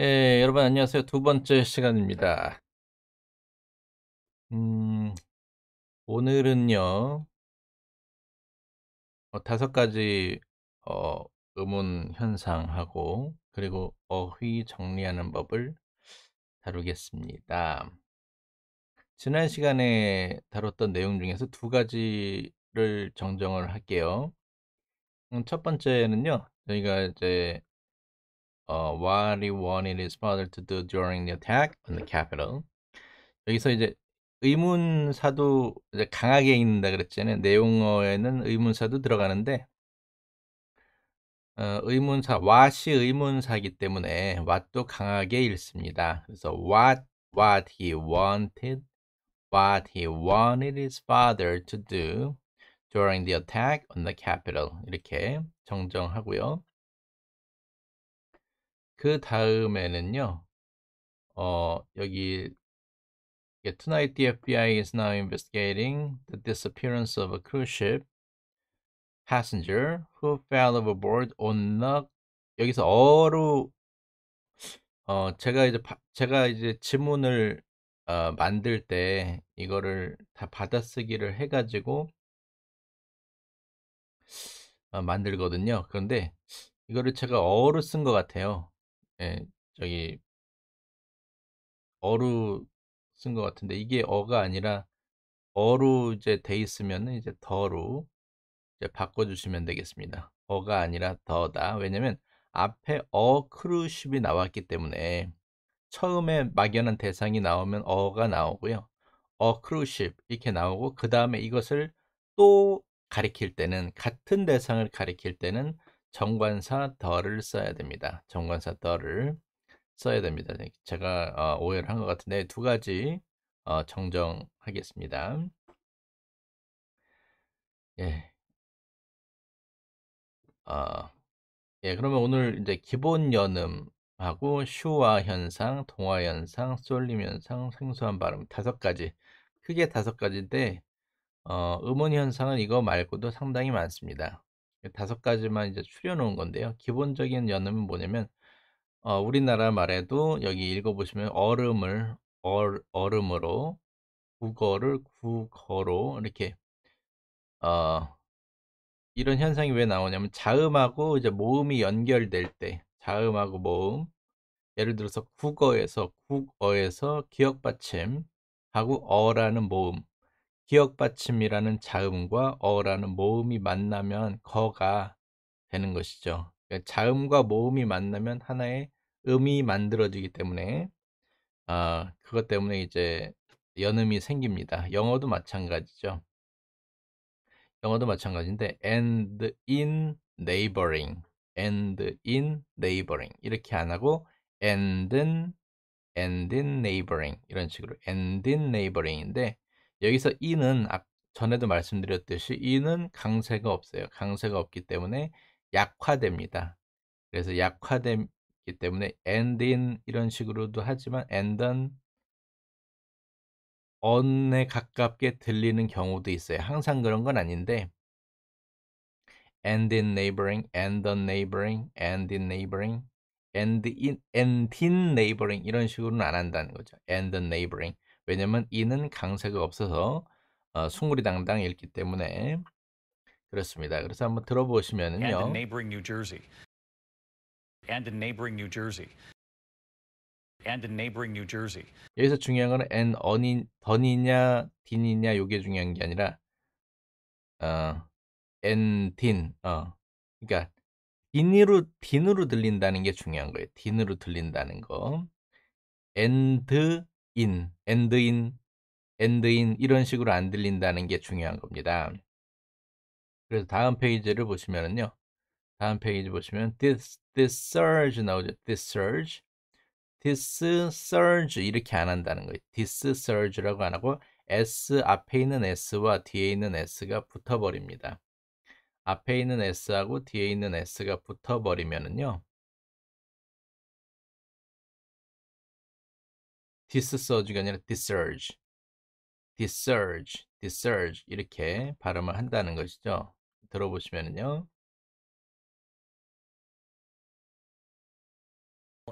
예, 여러분 안녕하세요. 두 번째 시간입니다. 음, 오늘은요. 어, 다섯 가지 어, 의문 현상하고 그리고 어휘 정리하는 법을 다루겠습니다. 지난 시간에 다뤘던 내용 중에서 두 가지를 정정을 할게요. 음, 첫 번째는요. 저희가 이제 uh, what he wanted his father to do during the attack on the capital. 여기서 이제 의문사도 이제 강하게 읽는다 그랬잖아요. 내용어에는 의문사도 들어가는데 어, 의문사 what이 의문사기 때문에 what도 강하게 읽습니다. 그래서 what what he wanted what he wanted his father to do during the attack on the capital 이렇게 정정하고요. 그 다음에는요. 어, 여기 Tonight the FBI is now investigating the disappearance of a cruise ship passenger who fell overboard on the 여기서 어로 어 제가 이제 제가 이제 지문을 어, 만들 때 이거를 다 받아쓰기를 해가지고 어, 만들거든요. 그런데 이거를 제가 어로 쓴 것 같아요. 예, 저기 어로 쓴 것 같은데 이게 어가 아니라 어로 이제 돼 있으면 이제 더로 이제 바꿔주시면 되겠습니다. 어가 아니라 더다. 왜냐면 앞에 어 크루십이 나왔기 때문에 처음에 막연한 대상이 나오면 어가 나오고요. 어 크루십 이렇게 나오고 그 다음에 이것을 또 가리킬 때는 같은 대상을 가리킬 때는 정관사 더를 써야 됩니다. 정관사 더를 써야 됩니다. 네, 제가 어, 오해를 한 것 같은데 두 가지 어, 정정하겠습니다. 예. 아, 예, 그러면 오늘 이제 기본 연음하고 슈화 현상, 동화 현상, 쏠림 현상, 생소한 발음 다섯 가지 크게 다섯 가지인데 어, 음원 현상은 이거 말고도 상당히 많습니다. 다섯 가지만 이제 추려놓은 건데요. 기본적인 연음은 뭐냐면 어, 우리나라 말에도 여기 읽어보시면 얼음을 얼, 얼음으로 국어를 국어로 이렇게 어, 이런 현상이 왜 나오냐면 자음하고 이제 모음이 연결될 때 자음하고 모음 예를 들어서 국어에서 국어에서 기억받침 하고 어라는 모음 기억받침이라는 자음과 어라는 모음이 만나면 거가 되는 것이죠. 그러니까 자음과 모음이 만나면 하나의 음이 만들어지기 때문에 아, 그것 때문에 이제 연음이 생깁니다. 영어도 마찬가지죠. 영어도 마찬가지인데 and in neighboring and in neighboring 이렇게 안 하고 and in and in neighboring 이런 식으로 and in neighboring인데 여기서 이는 앞, 전에도 말씀드렸듯이 이는 강세가 없어요. 강세가 없기 때문에 약화됩니다. 그래서 약화되기 때문에 and in 이런 식으로도 하지만 and on on에 가깝게 들리는 경우도 있어요. 항상 그런 건 아닌데 and in neighboring, and on neighboring, and in neighboring, and in, and in neighboring 이런 식으로는 안 한다는 거죠. and on neighboring 왜냐면 이는 강세가 없어서 어, 숭구리당당 읽기 때문에 그렇습니다. 그래서 한번 들어보시면은요. And in neighboring New Jersey. And in neighboring New Jersey. And in neighboring New Jersey. 여기서 중요한 건 and 언이 던이냐 딘이냐 이게 중요한 게 아니라 어 and 딘. 어. 그러니까 딘으로 딘으로 들린다는 게 중요한 거예요. 딘으로 들린다는 거. and 인, 엔드인, 엔드인 이런 식으로 안 들린다는 게 중요한 겁니다. 그래서 다음 페이지를 보시면은요. 다음 페이지 보시면 this this surge 나오죠. this surge. this surge 이렇게 안 한다는 거예요. this surge라고 안 하고 s 앞에 있는 s와 뒤에 있는 s가 붙어 버립니다. 앞에 있는 s하고 뒤에 있는 s가 붙어 버리면은요. disurge가 아니라 disurge, disurge, disurge 이렇게 발음을 한다는 것이죠. 들어보시면요.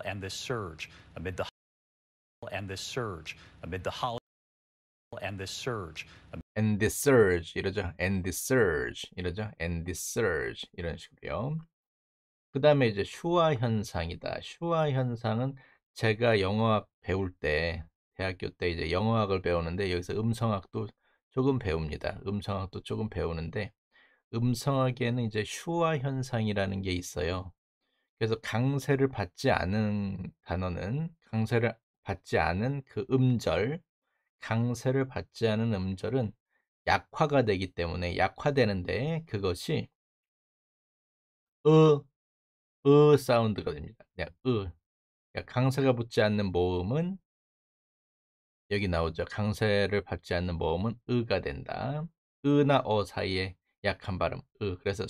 and this surge amid the and this surge amid the holiday and this surge and this surge 이러죠 and this surge 이러죠 and this surge 이런 식으로요. 그 다음에 이제 슈아 현상이다. 슈아 현상은 제가 영어학 배울 때 대학교 때 이제 영어학을 배우는데 여기서 음성학도 조금 배웁니다. 음성학도 조금 배우는데 음성학에는 이제 슈화 현상이라는 게 있어요. 그래서 강세를 받지 않은 단어는 강세를 받지 않은 그 음절, 강세를 받지 않은 음절은 약화가 되기 때문에 약화되는데 그것이 으, 으 사운드가 됩니다. 그냥 으, 그러니까 강세가 붙지 않는 모음은 여기 나오죠. 강세를 받지 않는 모음은 으가 된다. 으나 어 사이에 약한 발음 으. 그래서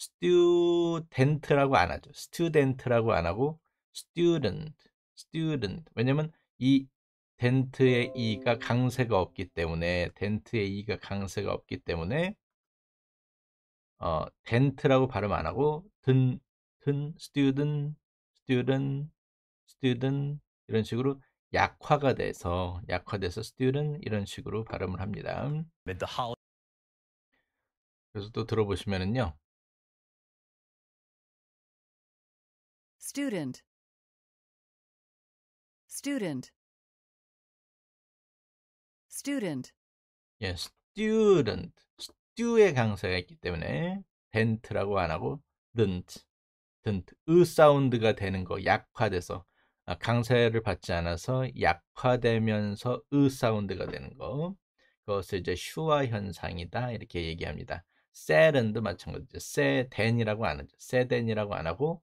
스튜던트를요스튜덴트라고안 하죠. 스튜덴트라고안 하고 스튜 u d e n t s 왜냐면 이덴트의 이가 강세가 없기 때문에 덴트의 이가 강세가 없기 때문에 어 d 트라고 발음 안 하고 든, 든, 스튜 u d student, student 이런 식으로 약화가 돼서 약화돼서 student 이런 식으로 발음을 합니다. 그래서 또 들어보시면은요. student student student 예, student stew의 강세가 있기 때문에 dent라고 안 하고 dent 같은 으 사운드가 되는 거 약화돼서 아, 강세를 받지 않아서 약화되면서 으 사운드가 되는 거 그것을 이제 슈화 현상이다 이렇게 얘기합니다. 세른도 마찬가지죠. 세덴이라고 안 하죠. 세덴이라고 안 하고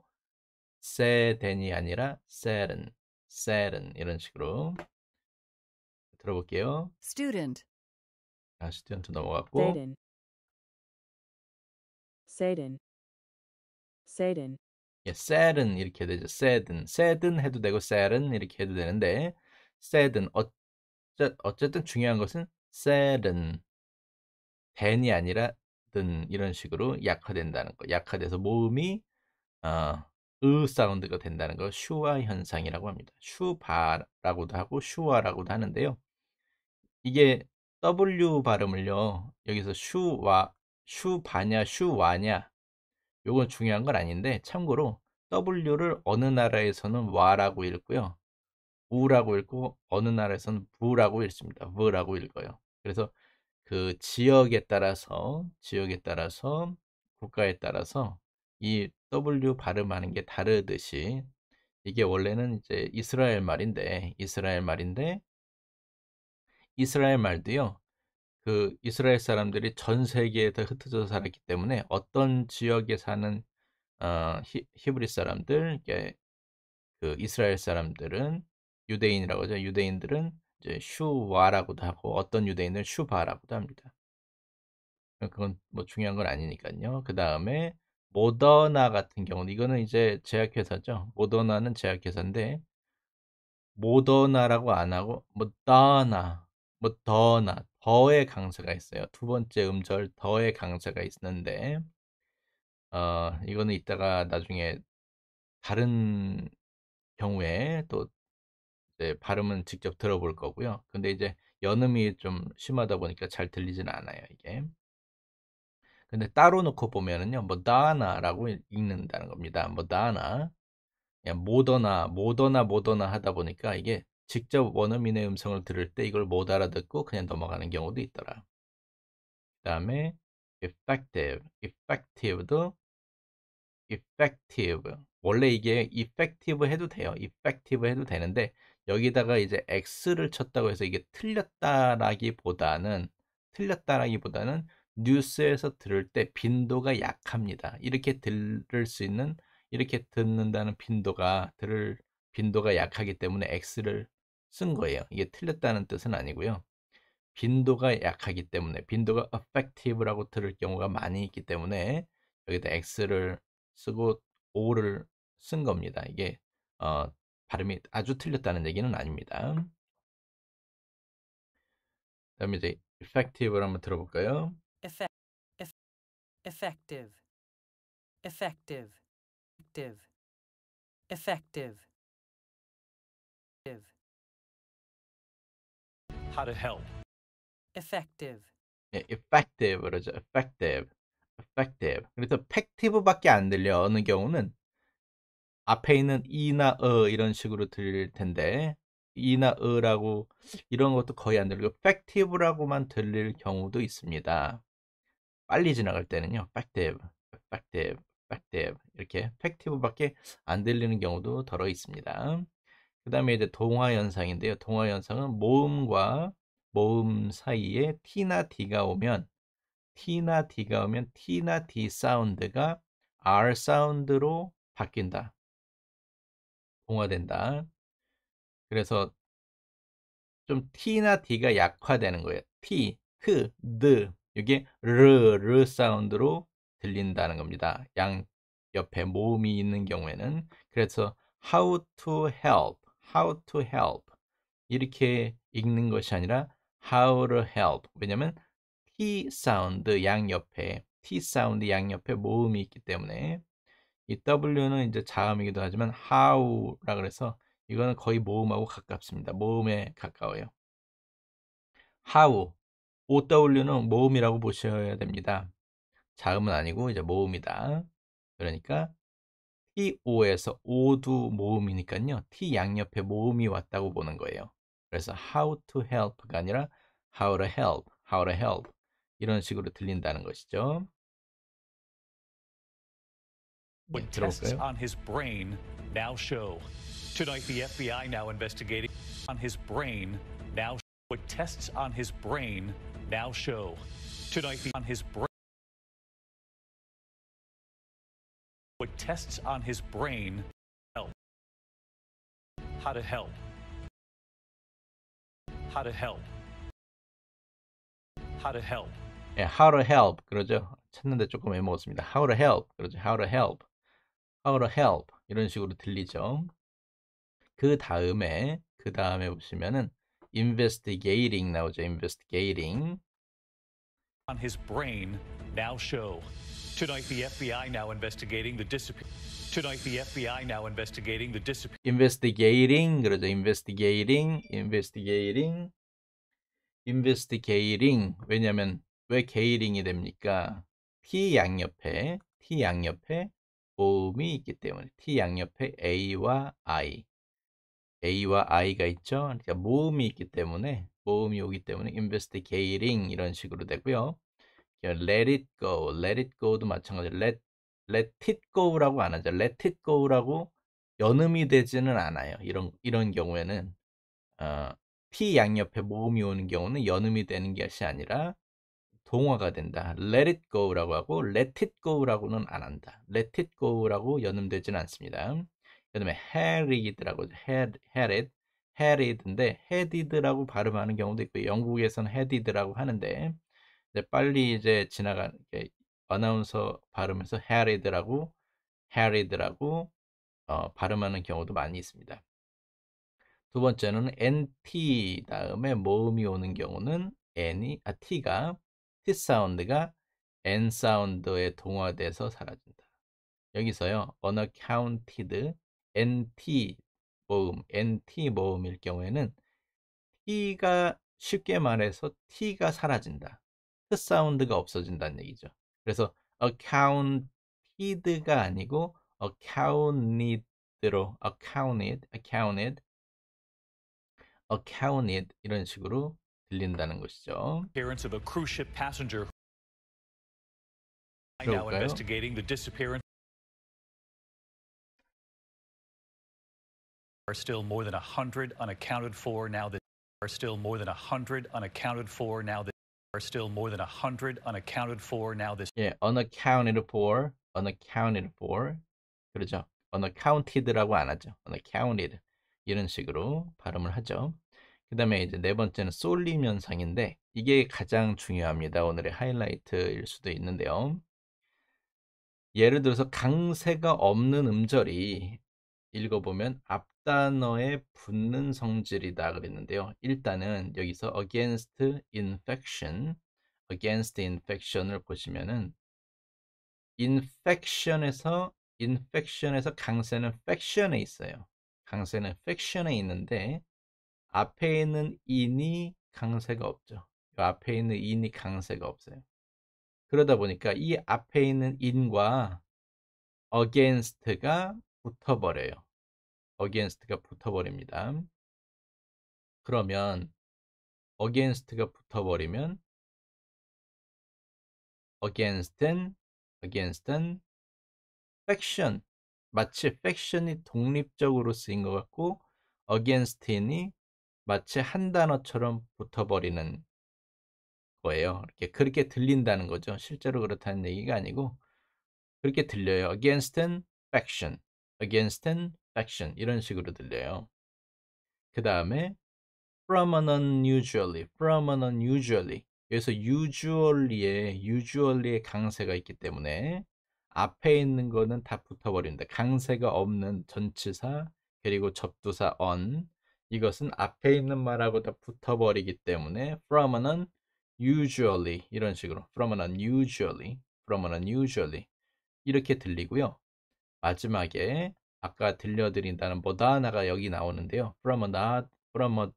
세덴이 아니라 세른, 세른 이런 식으로 들어볼게요. Student. 아, 스튜던트 넘어갔고. 세덴. 세덴. n s 예, sad은 이렇게 되죠. sad은 sad은 해도 되고 sad은 이렇게 해도 되는데 sad은 어째, 어쨌든 중요한 것은 sad은 된이 아니라 든 이런 식으로 약화된다는 거. 약화돼서 모음이 어, 으 사운드가 된다는 거, 슈와 현상이라고 합니다. 슈바라고도 하고 슈와라고도 하는데요. 이게 W 발음을요. 여기서 슈와 슈바냐 슈와냐 요건 중요한 건 아닌데 참고로 W를 어느 나라에서는 와라고 읽고요. 우라고 읽고 어느 나라에서는 부라고 읽습니다. 부라고 읽어요. 그래서 그 지역에 따라서 지역에 따라서 국가에 따라서 이 W 발음하는 게 다르듯이 이게 원래는 이제 이스라엘 말인데 이스라엘 말인데 이스라엘 말도요. 그 이스라엘 사람들이 전 세계에 다 흩어져 살았기 때문에 어떤 지역에 사는 어, 히, 히브리 사람들, 이그 이스라엘 사람들은 유대인이라고 하죠. 유대인들은 이제 슈와라고도 하고 어떤 유대인은 슈바라고도 합니다. 어, 그건 뭐 중요한 건 아니니까요. 그 다음에 모더나 같은 경우는 이거는 이제 제약회사죠. 모더나는 제약회사인데 모더나라고 안 하고 모더나, 모더나, 더의 강세가 있어요. 두 번째 음절 더의 강세가 있는데 어, 이거는 이따가 나중에 다른 경우에 또 발음은 직접 들어볼 거고요. 근데 이제 연음이 좀 심하다 보니까 잘 들리진 않아요, 이게. 근데 따로 놓고 보면은요, 뭐 다나라고 읽는다는 겁니다. 뭐 다나, 모더나, 모더나, 모더나 하다 보니까 이게 직접 원어민의 음성을 들을 때 이걸 못 알아듣고 그냥 넘어가는 경우도 있더라. 그 다음에 effective, effective도 effective. 원래 이게 effective 해도 돼요. effective 해도 되는데 여기다가 이제 x를 쳤다고 해서 이게 틀렸다라기보다는 틀렸다라기보다는 뉴스에서 들을 때 빈도가 약합니다. 이렇게 들을 수 있는 이렇게 듣는다는 빈도가 들을 빈도가 약하기 때문에 x를 쓴 거예요. 이게 틀렸다는 뜻은 아니고요. 빈도가 약하기 때문에 빈도가 effective라고 들을 경우가 많이 있기 때문에 여기다 x를 쓰고 o를 쓴 겁니다. 이게 어, 발음이 아주 틀렸다는 얘기는 아닙니다. 그 다음에 이제 effective를 한번 들어볼까요? effective effective effective effective How to help. Effective. 예, effective 그러죠. effective. effective. 그래서 팩티브밖에 안 들려. 어느 경우는 앞에 있는 이나 어 이런 식으로 들릴 텐데 이나 어라고 이런 것도 거의 안 들리고 팩티브라고만 들릴 경우도 있습니다. 빨리 지나갈 때는요. 팩티브, 팩티브, 팩티브 이렇게 팩티브밖에 안 들리는 경우도 더러 있습니다. 그 다음에 이제 동화현상인데요. 동화현상은 모음과 모음 사이에 T나 D가 오면 T나 D가 오면 T나 D 사운드가 R 사운드로 바뀐다. 동화된다. 그래서 좀 T나 D가 약화되는 거예요. T, 크, 드 이게 르, 르 사운드로 들린다는 겁니다. 양 옆에 모음이 있는 경우에는 그래서 how to help how to help 이렇게 읽는 것이 아니라 how to help 왜냐면 t 사운드 양 옆에 t 사운드 양 옆에 모음이 있기 때문에 이 w는 이제 자음이기도 하지만 how라 그래서 이거는 거의 모음하고 가깝습니다. 모음에 가까워요. how OW는 모음이라고 보셔야 됩니다. 자음은 아니고 이제 모음이다. 그러니까 T5에서 오두 모음이니까요. T 양옆에 모음이 왔다고 보는 거예요. 그래서 how to help가 아니라 how to help, how to help 이런 식으로 들린다는 것이죠. What tests on his brain now show. Tonight the FBI now investigating on his brain now what tests on his brain now show. Tonight the on his brain but tests on his brain help. How to help. How to help. How to help. 예, how to help 그러죠. 찾는데 조금 애먹었습니다. How to help 그러죠. How to help. How to help 이런 식으로 들리죠. 그 다음에 그 다음에 보시면은 investigating 나오죠. investigating on his brain now show Tonight, the FBI now investigating the disappearance. Tonight, the FBI now investigating the disappearance. Investigating 그러죠. Investigating, investigating, investigating. 왜냐면 왜 게이링이 됩니까? T 양옆에 T 양옆에 모음이 있기 때문에 T 양옆에 A와 I, A와 I가 있죠. 그러니까 모음이 있기 때문에 모음이 오기 때문에 investigating 이런 식으로 되고요. 예, let it go, let it go도 마찬가지로 let, let it go라고 안 하죠. let it go라고 연음이 되지는 않아요. 이런 이런 경우에는 어, t 양 옆에 모음이 오는 경우는 연음이 되는 것이 아니라 동화가 된다. let it go라고 하고 let it go라고는 안 한다. let it go라고 연음되지는 않습니다. 그다음에 h e a d 라고 head, headed, h e a e d 인데 headed라고 발음하는 경우도 있고 영국에서는 headed라고 하는데 이제 빨리 이제 지나간 아나운서 발음에서 헤 a r r 라고 h a r 라고 어, 발음하는 경우도 많이 있습니다. 두 번째는 nt 다음에 모음이 오는 경우는 n이 아 t가 t 사운드가 n 사운드에 동화돼서 사라진다. 여기서요 unaccounted nt 모음 nt 모음일 경우에는 t가 쉽게 말해서 t가 사라진다. 크 사운드가 없어진다는 얘기죠. 그래서 accounted가 아니고 accounted로 accounted, accounted, accounted 이런 식으로 들린다는 것이죠. Appearance of a cruise ship passenger. Now investigating the disappearance. Are still more than a hundred unaccounted for now that are still more than a hundred unaccounted for now that. are still more than 100 unaccounted for now this 예, unaccounted for, unaccounted for. 그러죠. unaccounted라고 안 하죠. unaccounted. 이런 식으로 발음을 하죠. 그 다음에 이제 네 번째는 쏠림 현상인데 이게 가장 중요합니다. 오늘의 하이라이트일 수도 있는데요. 예를 들어서 강세가 없는 음절이 읽어보면 앞 단어의 붙는 성질이다 그랬는데요. 일단은 여기서 against infection, against infection을 보시면은 infection에서 infection에서 강세는 faction에 있어요. 강세는 faction에 있는데 앞에 있는 in이 강세가 없죠. 앞에 있는 in이 강세가 없어요. 그러다 보니까 이 앞에 있는 in과 against가 붙어버려요. against가 붙어버립니다. 그러면 against가 붙어버리면 against an, against an faction 마치 faction이 독립적으로 쓰인 것 같고 against인이 마치 한 단어처럼 붙어버리는 거예요. 이렇게 그렇게 들린다는 거죠. 실제로 그렇다는 얘기가 아니고 그렇게 들려요. against an faction, against an section 이런 식으로 들려요. 그 다음에 from an unusually, from an unusually 여기서 usually에 usually의 강세가 있기 때문에 앞에 있는 거는 다 붙어버립니다. 강세가 없는 전치사 그리고 접두사 on 이것은 앞에 있는 말하고 다 붙어버리기 때문에 from an usually 이런 식으로 from an unusually from an unusually 이렇게 들리고요. 마지막에 아까 들려드린 단어 보다나가 여기 나오는데요. from a from a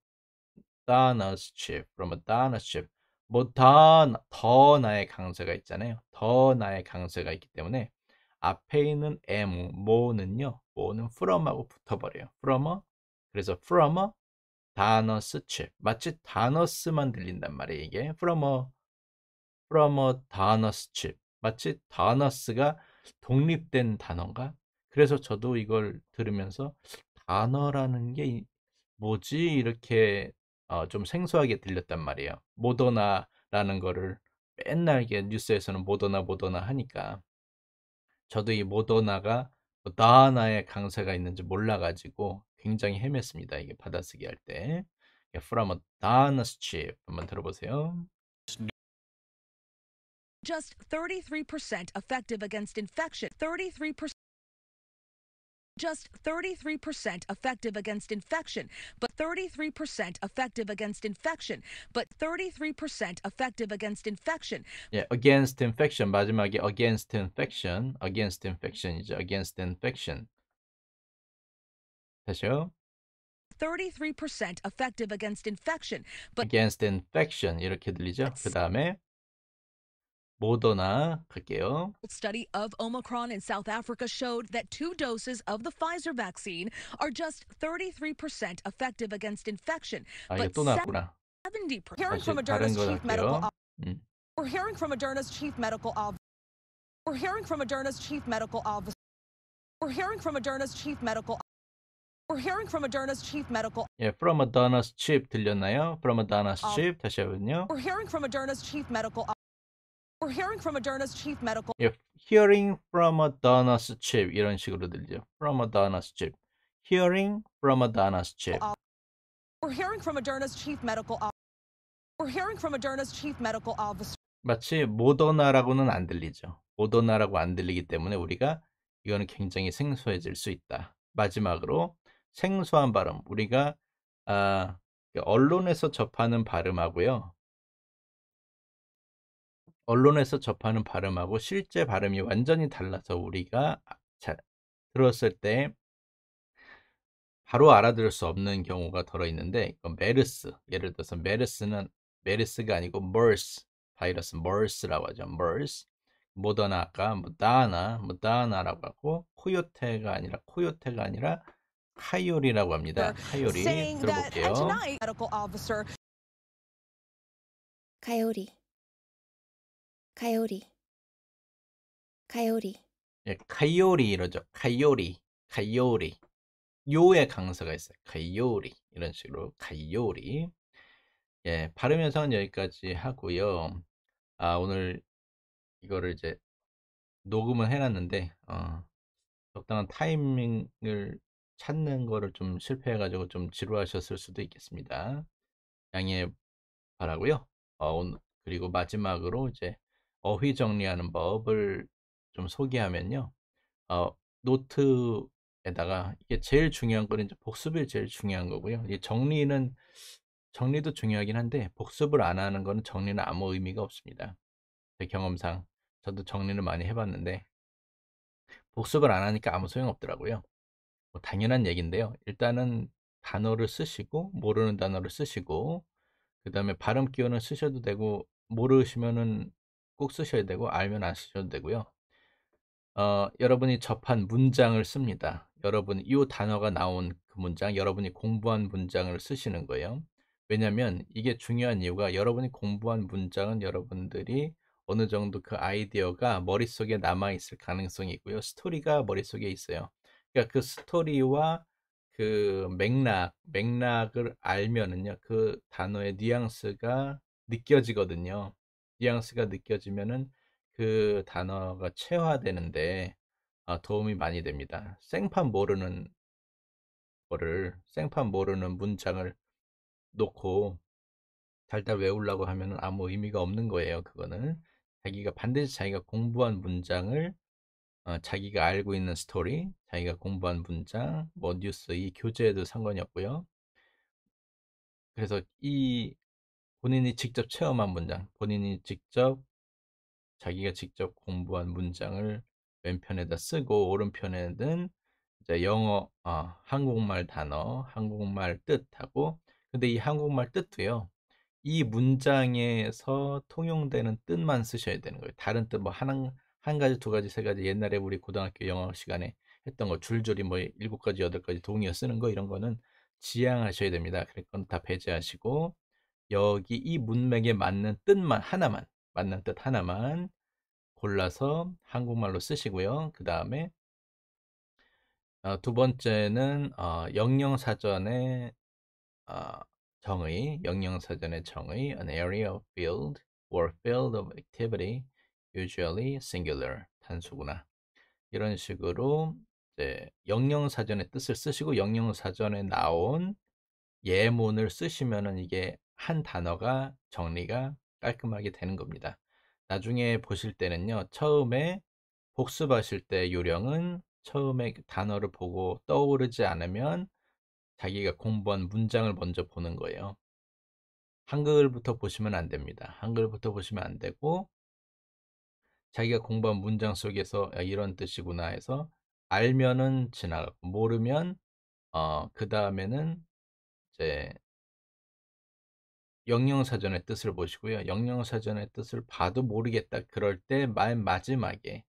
Donna's chip from a Donna's chip 뭐더 더 나의 강세가 있잖아요. 더 나의 강세가 있기 때문에 앞에 있는 m 모는요. 모는 from하고 붙어버려요. from a 그래서 from a Donna's chip 마치 Donna's,만 들린단 말이에요. 이게 from a from a Donna's chip 마치 Donna's,가 독립된 단어인가 그래서 저도 이걸 들으면서 단어라는 게 뭐지 이렇게 어, 좀 생소하게 들렸단 말이에요. 모더나라는 거를 맨날 게 뉴스에서는 모더나 모더나 하니까 저도 이 모더나가 다나의 뭐 강세가 있는지 몰라가지고 굉장히 헤맸습니다. 이게 받아쓰기 할 때. 예, from a d o n a s chip 한번 들어보세요. Just 33% effective against infection. 33%. just 33% effective against infection, but 33% effective against infection, but 33% effective against infection. Yeah, against infection 마지막에 against infection, against infection이죠. against infection. 다시요. 33% effective against infection, but against infection 이렇게 들리죠. 그 다음에. 모더나 갈게요. Study of Omicron in South Africa showed that two doses of the Pfizer vaccine are just 33% effective against infection. 아, 이게 but 또 나왔구나. 70% hearing from Moderna's chief medical 음. We're hearing from Moderna's chief medical officer. We're hearing from Moderna's chief medical officer. We're hearing from Moderna's chief medical We're hearing from Moderna's chief medical 예, from Moderna's chief 들렸나요? from Moderna's chief 다시 한번요. We're hearing from Moderna's chief medical officer. We're hearing from Moderna's chief medical. 예, hearing from Moderna's chief 이런 식으로 들죠. From Moderna's chief. Hearing from Moderna's chief. We're hearing from Moderna's chief medical. We're hearing from Moderna's chief medical officer. 마치 모더나라고는 안 들리죠. 모더나라고 안 들리기 때문에 우리가 이거는 굉장히 생소해질 수 있다. 마지막으로 생소한 발음 우리가 아, 언론에서 접하는 발음하고요. 언론에서 접하는 발음하고 실제 발음이 완전히 달라서 우리가 들었을 때 바로 알아들을 수 없는 경우가 덜어 있는데 메르스 예를 들어서 메르스는 메르스가 아니고 머스 바이러스 머스라고 하죠 머스 모더나 아까 뭐 무다나 무다나라고 뭐 하고 코요테가 아니라 코요테가 아니라 카이오리라고 합니다 그 카이오리 네, 들어볼게요 카이리 가요리 가요리 예, 카이리 이러죠. 카요리카요리 요의 강세가 있어요. 카요리 이런 식으로 카요리 예, 발음 연상은 여기까지 하고요. 아 오늘 이거를 이제 녹음을 해놨는데 어, 적당한 타이밍을 찾는 거를 좀 실패해가지고 좀 지루하셨을 수도 있겠습니다. 양해 바라고요. 어, 오늘, 그리고 마지막으로 이제 어휘 정리하는 법을 좀 소개하면요. 어, 노트에다가 이게 제일 중요한 건 이제 복습이 제일 중요한 거고요. 이 정리는 정리도 중요하긴 한데 복습을 안 하는 거는 정리는 아무 의미가 없습니다. 제 경험상 저도 정리를 많이 해봤는데 복습을 안 하니까 아무 소용 없더라고요. 뭐 당연한 얘기인데요. 일단은 단어를 쓰시고 모르는 단어를 쓰시고 그 다음에 발음 기호는 쓰셔도 되고 모르시면은 꼭 쓰셔야 되고 알면 안 쓰셔도 되고요. 어, 여러분이 접한 문장을 씁니다. 여러분 이 단어가 나온 그 문장, 여러분이 공부한 문장을 쓰시는 거예요. 왜냐하면 이게 중요한 이유가 여러분이 공부한 문장은 여러분들이 어느 정도 그 아이디어가 머릿속에 남아 있을 가능성이 있고요. 스토리가 머릿속에 있어요. 그러니까 그 스토리와 그 맥락, 맥락을 알면은요. 그 단어의 뉘앙스가 느껴지거든요. 뉘앙스가 느껴지면은 그 단어가 체화되는데 아, 도움이 많이 됩니다. 생판 모르는 거를 생판 모르는 문장을 놓고 달달 외우려고 하면 아무 의미가 없는 거예요. 그거는 자기가 반드시 자기가 공부한 문장을 어, 자기가 알고 있는 스토리, 자기가 공부한 문장, 뭐 뉴스 이 교재에도 상관이 없고요. 그래서 이 본인이 직접 체험한 문장, 본인이 직접 자기가 직접 공부한 문장을 왼편에다 쓰고 오른편에는 이제 영어, 아, 한국말 단어, 한국말 뜻하고 근데 이 한국말 뜻도요. 이 문장에서 통용되는 뜻만 쓰셔야 되는 거예요. 다른 뜻뭐 하나 한 가지, 두 가지, 세 가지 옛날에 우리 고등학교 영어 시간에 했던 거 줄줄이 뭐 일곱 가지, 여덟 가지 동의어 쓰는 거 이런 거는 지양하셔야 됩니다. 그랬건다 배제하시고 여기 이 문맥에 맞는 뜻만 하나만 맞는 뜻 하나만 골라서 한국말로 쓰시고요. 그 다음에 어, 두 번째는 어, 영영사전의 어, 정의, 영영사전의 정의, an area of field or field of activity, usually singular, 단수구나. 이런 식으로 이제 영영사전의 뜻을 쓰시고 영영사전에 나온 예문을 쓰시면은 이게 한 단어가 정리가 깔끔하게 되는 겁니다. 나중에 보실 때는요. 처음에 복습하실 때 요령은 처음에 그 단어를 보고 떠오르지 않으면 자기가 공부한 문장을 먼저 보는 거예요. 한글부터 보시면 안 됩니다. 한글부터 보시면 안 되고 자기가 공부한 문장 속에서 아, 이런 뜻이구나 해서 알면은 지나가고 모르면 어, 그 다음에는 이제 영영사전의 뜻을 보시고요. 영영사전의 뜻을 봐도 모르겠다. 그럴 때맨 마지막에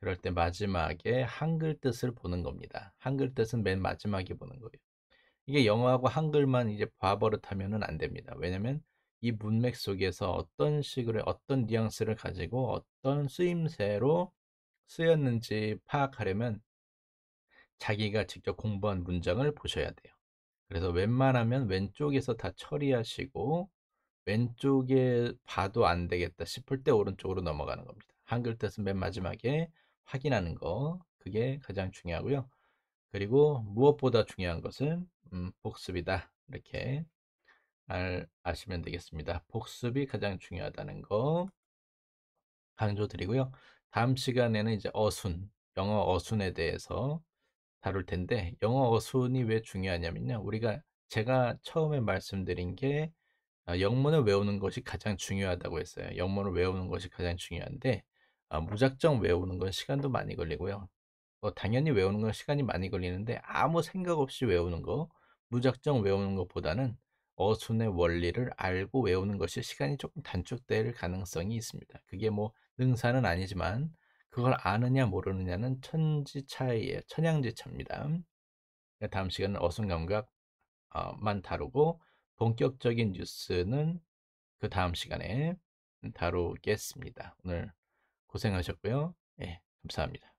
그럴 때 마지막에 한글 뜻을 보는 겁니다. 한글 뜻은 맨 마지막에 보는 거예요. 이게 영어하고 한글만 이제 봐버릇하면안 됩니다. 왜냐면 하이 문맥 속에서 어떤 식으로 어떤 뉘앙스를 가지고 어떤 쓰임새로 쓰였는지 파악하려면 자기가 직접 공부한 문장을 보셔야 돼요. 그래서 웬만하면 왼쪽에서 다 처리하시고 왼쪽에 봐도 안 되겠다 싶을 때 오른쪽으로 넘어가는 겁니다. 한글 뜻은 맨 마지막에 확인하는 거 그게 가장 중요하고요. 그리고 무엇보다 중요한 것은 음, 복습이다 이렇게 알, 아시면 되겠습니다. 복습이 가장 중요하다는 거 강조드리고요. 다음 시간에는 이제 어순 영어 어순에 대해서 다룰 텐데 영어 어순이 왜 중요하냐면요. 우리가 제가 처음에 말씀드린 게 아, 영문을 외우는 것이 가장 중요하다고 했어요. 영문을 외우는 것이 가장 중요한데 아, 무작정 외우는 건 시간도 많이 걸리고요. 뭐 당연히 외우는 건 시간이 많이 걸리는데 아무 생각 없이 외우는 거 무작정 외우는 것보다는 어순의 원리를 알고 외우는 것이 시간이 조금 단축될 가능성이 있습니다. 그게 뭐 능사는 아니지만 그걸 아느냐 모르느냐는 천지 차이예요. 천양지 차입니다. 그러니까 다음 시간은 어순감각만 다루고 본격적인 뉴스는 그 다음 시간에 다루겠습니다. 오늘 고생하셨고요. 예, 네, 감사합니다.